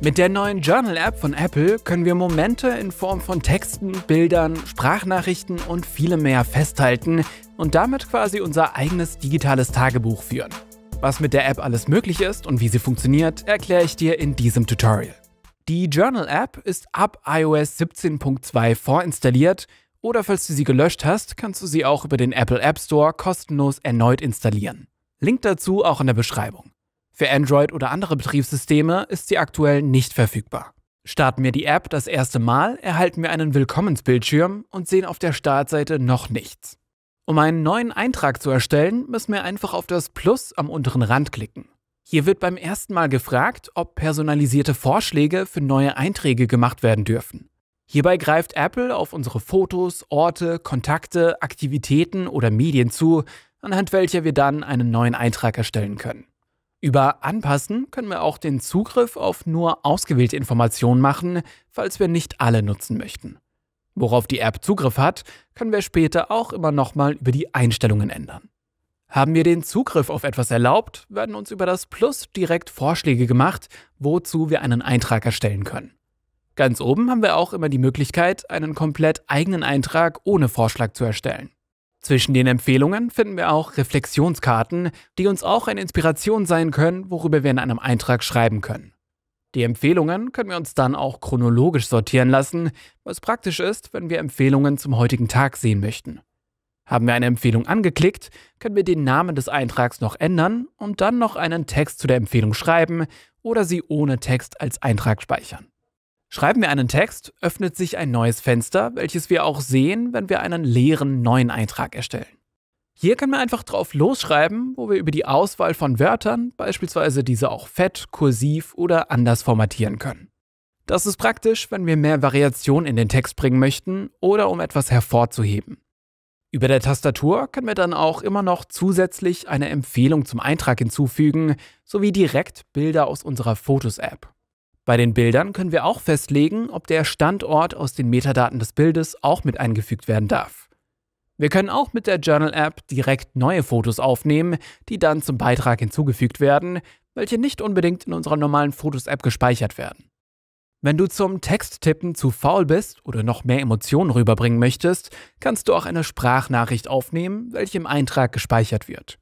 Mit der neuen Journal-App von Apple können wir Momente in Form von Texten, Bildern, Sprachnachrichten und vielem mehr festhalten und damit quasi unser eigenes digitales Tagebuch führen. Was mit der App alles möglich ist und wie sie funktioniert, erkläre ich dir in diesem Tutorial. Die Journal-App ist ab iOS 17.2 vorinstalliert oder falls du sie gelöscht hast, kannst du sie auch über den Apple App Store kostenlos erneut installieren. Link dazu auch in der Beschreibung. Für Android oder andere Betriebssysteme ist sie aktuell nicht verfügbar. Starten wir die App das erste Mal, erhalten wir einen Willkommensbildschirm und sehen auf der Startseite noch nichts. Um einen neuen Eintrag zu erstellen, müssen wir einfach auf das Plus am unteren Rand klicken. Hier wird beim ersten Mal gefragt, ob personalisierte Vorschläge für neue Einträge gemacht werden dürfen. Hierbei greift Apple auf unsere Fotos, Orte, Kontakte, Aktivitäten oder Medien zu, anhand welcher wir dann einen neuen Eintrag erstellen können. Über Anpassen können wir auch den Zugriff auf nur ausgewählte Informationen machen, falls wir nicht alle nutzen möchten. Worauf die App Zugriff hat, können wir später auch immer nochmal über die Einstellungen ändern. Haben wir den Zugriff auf etwas erlaubt, werden uns über das Plus direkt Vorschläge gemacht, wozu wir einen Eintrag erstellen können. Ganz oben haben wir auch immer die Möglichkeit, einen komplett eigenen Eintrag ohne Vorschlag zu erstellen. Zwischen den Empfehlungen finden wir auch Reflexionskarten, die uns auch eine Inspiration sein können, worüber wir in einem Eintrag schreiben können. Die Empfehlungen können wir uns dann auch chronologisch sortieren lassen, was praktisch ist, wenn wir Empfehlungen zum heutigen Tag sehen möchten. Haben wir eine Empfehlung angeklickt, können wir den Namen des Eintrags noch ändern und dann noch einen Text zu der Empfehlung schreiben oder sie ohne Text als Eintrag speichern. Schreiben wir einen Text, öffnet sich ein neues Fenster, welches wir auch sehen, wenn wir einen leeren neuen Eintrag erstellen. Hier können wir einfach drauf losschreiben, wo wir über die Auswahl von Wörtern beispielsweise diese auch fett, kursiv oder anders formatieren können. Das ist praktisch, wenn wir mehr Variation in den Text bringen möchten oder um etwas hervorzuheben. Über der Tastatur können wir dann auch immer noch zusätzlich eine Empfehlung zum Eintrag hinzufügen, sowie direkt Bilder aus unserer Fotos-App. Bei den Bildern können wir auch festlegen, ob der Standort aus den Metadaten des Bildes auch mit eingefügt werden darf. Wir können auch mit der Journal App direkt neue Fotos aufnehmen, die dann zum Beitrag hinzugefügt werden, welche nicht unbedingt in unserer normalen Fotos-App gespeichert werden. Wenn du zum Texttippen zu faul bist oder noch mehr Emotionen rüberbringen möchtest, kannst du auch eine Sprachnachricht aufnehmen, welche im Eintrag gespeichert wird.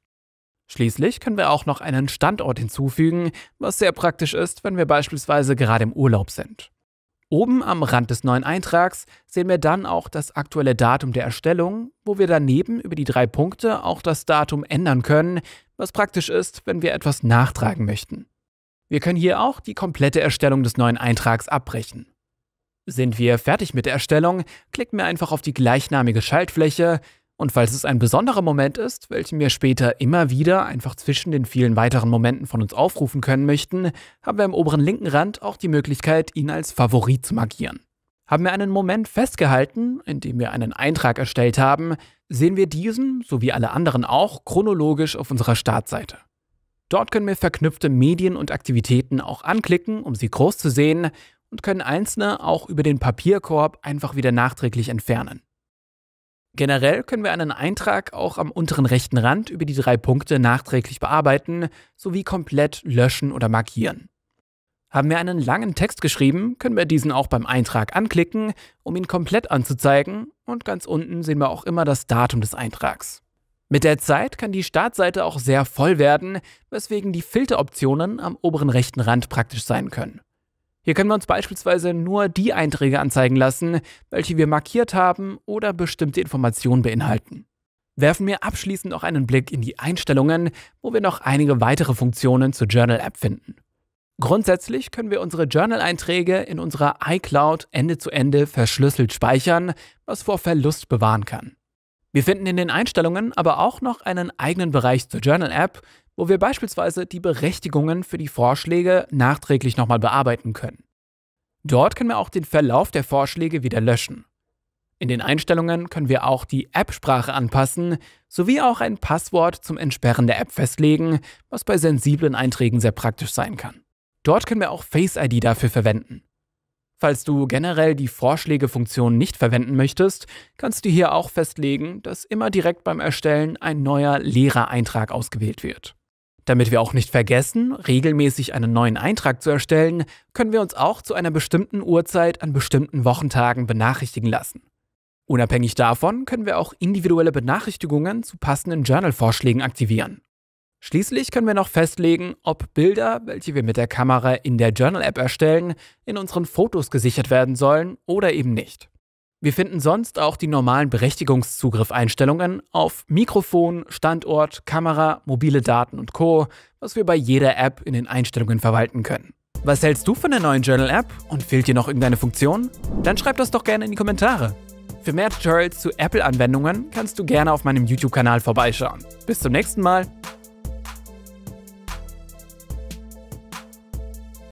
Schließlich können wir auch noch einen Standort hinzufügen, was sehr praktisch ist, wenn wir beispielsweise gerade im Urlaub sind. Oben am Rand des neuen Eintrags sehen wir dann auch das aktuelle Datum der Erstellung, wo wir daneben über die drei Punkte auch das Datum ändern können, was praktisch ist, wenn wir etwas nachtragen möchten. Wir können hier auch die komplette Erstellung des neuen Eintrags abbrechen. Sind wir fertig mit der Erstellung, klicken wir einfach auf die gleichnamige Schaltfläche, und falls es ein besonderer Moment ist, welchen wir später immer wieder einfach zwischen den vielen weiteren Momenten von uns aufrufen können möchten, haben wir im oberen linken Rand auch die Möglichkeit, ihn als Favorit zu markieren. Haben wir einen Moment festgehalten, in dem wir einen Eintrag erstellt haben, sehen wir diesen, sowie alle anderen auch, chronologisch auf unserer Startseite. Dort können wir verknüpfte Medien und Aktivitäten auch anklicken, um sie groß zu sehen und können einzelne auch über den Papierkorb einfach wieder nachträglich entfernen. Generell können wir einen Eintrag auch am unteren rechten Rand über die drei Punkte nachträglich bearbeiten sowie komplett löschen oder markieren. Haben wir einen langen Text geschrieben, können wir diesen auch beim Eintrag anklicken, um ihn komplett anzuzeigen und ganz unten sehen wir auch immer das Datum des Eintrags. Mit der Zeit kann die Startseite auch sehr voll werden, weswegen die Filteroptionen am oberen rechten Rand praktisch sein können. Hier können wir uns beispielsweise nur die Einträge anzeigen lassen, welche wir markiert haben oder bestimmte Informationen beinhalten. Werfen wir abschließend noch einen Blick in die Einstellungen, wo wir noch einige weitere Funktionen zur Journal App finden. Grundsätzlich können wir unsere Journal-Einträge in unserer iCloud Ende zu Ende verschlüsselt speichern, was vor Verlust bewahren kann. Wir finden in den Einstellungen aber auch noch einen eigenen Bereich zur Journal App, wo wir beispielsweise die Berechtigungen für die Vorschläge nachträglich nochmal bearbeiten können. Dort können wir auch den Verlauf der Vorschläge wieder löschen. In den Einstellungen können wir auch die App-Sprache anpassen, sowie auch ein Passwort zum Entsperren der App festlegen, was bei sensiblen Einträgen sehr praktisch sein kann. Dort können wir auch Face ID dafür verwenden. Falls du generell die Vorschlägefunktion nicht verwenden möchtest, kannst du hier auch festlegen, dass immer direkt beim Erstellen ein neuer Lehrereintrag ausgewählt wird. Damit wir auch nicht vergessen, regelmäßig einen neuen Eintrag zu erstellen, können wir uns auch zu einer bestimmten Uhrzeit an bestimmten Wochentagen benachrichtigen lassen. Unabhängig davon können wir auch individuelle Benachrichtigungen zu passenden Journal-Vorschlägen aktivieren. Schließlich können wir noch festlegen, ob Bilder, welche wir mit der Kamera in der Journal-App erstellen, in unseren Fotos gesichert werden sollen oder eben nicht. Wir finden sonst auch die normalen Berechtigungszugriff-Einstellungen auf Mikrofon, Standort, Kamera, mobile Daten und Co., was wir bei jeder App in den Einstellungen verwalten können. Was hältst du von der neuen Journal-App und fehlt dir noch irgendeine Funktion? Dann schreib das doch gerne in die Kommentare. Für mehr Tutorials zu Apple-Anwendungen kannst du gerne auf meinem YouTube-Kanal vorbeischauen. Bis zum nächsten Mal.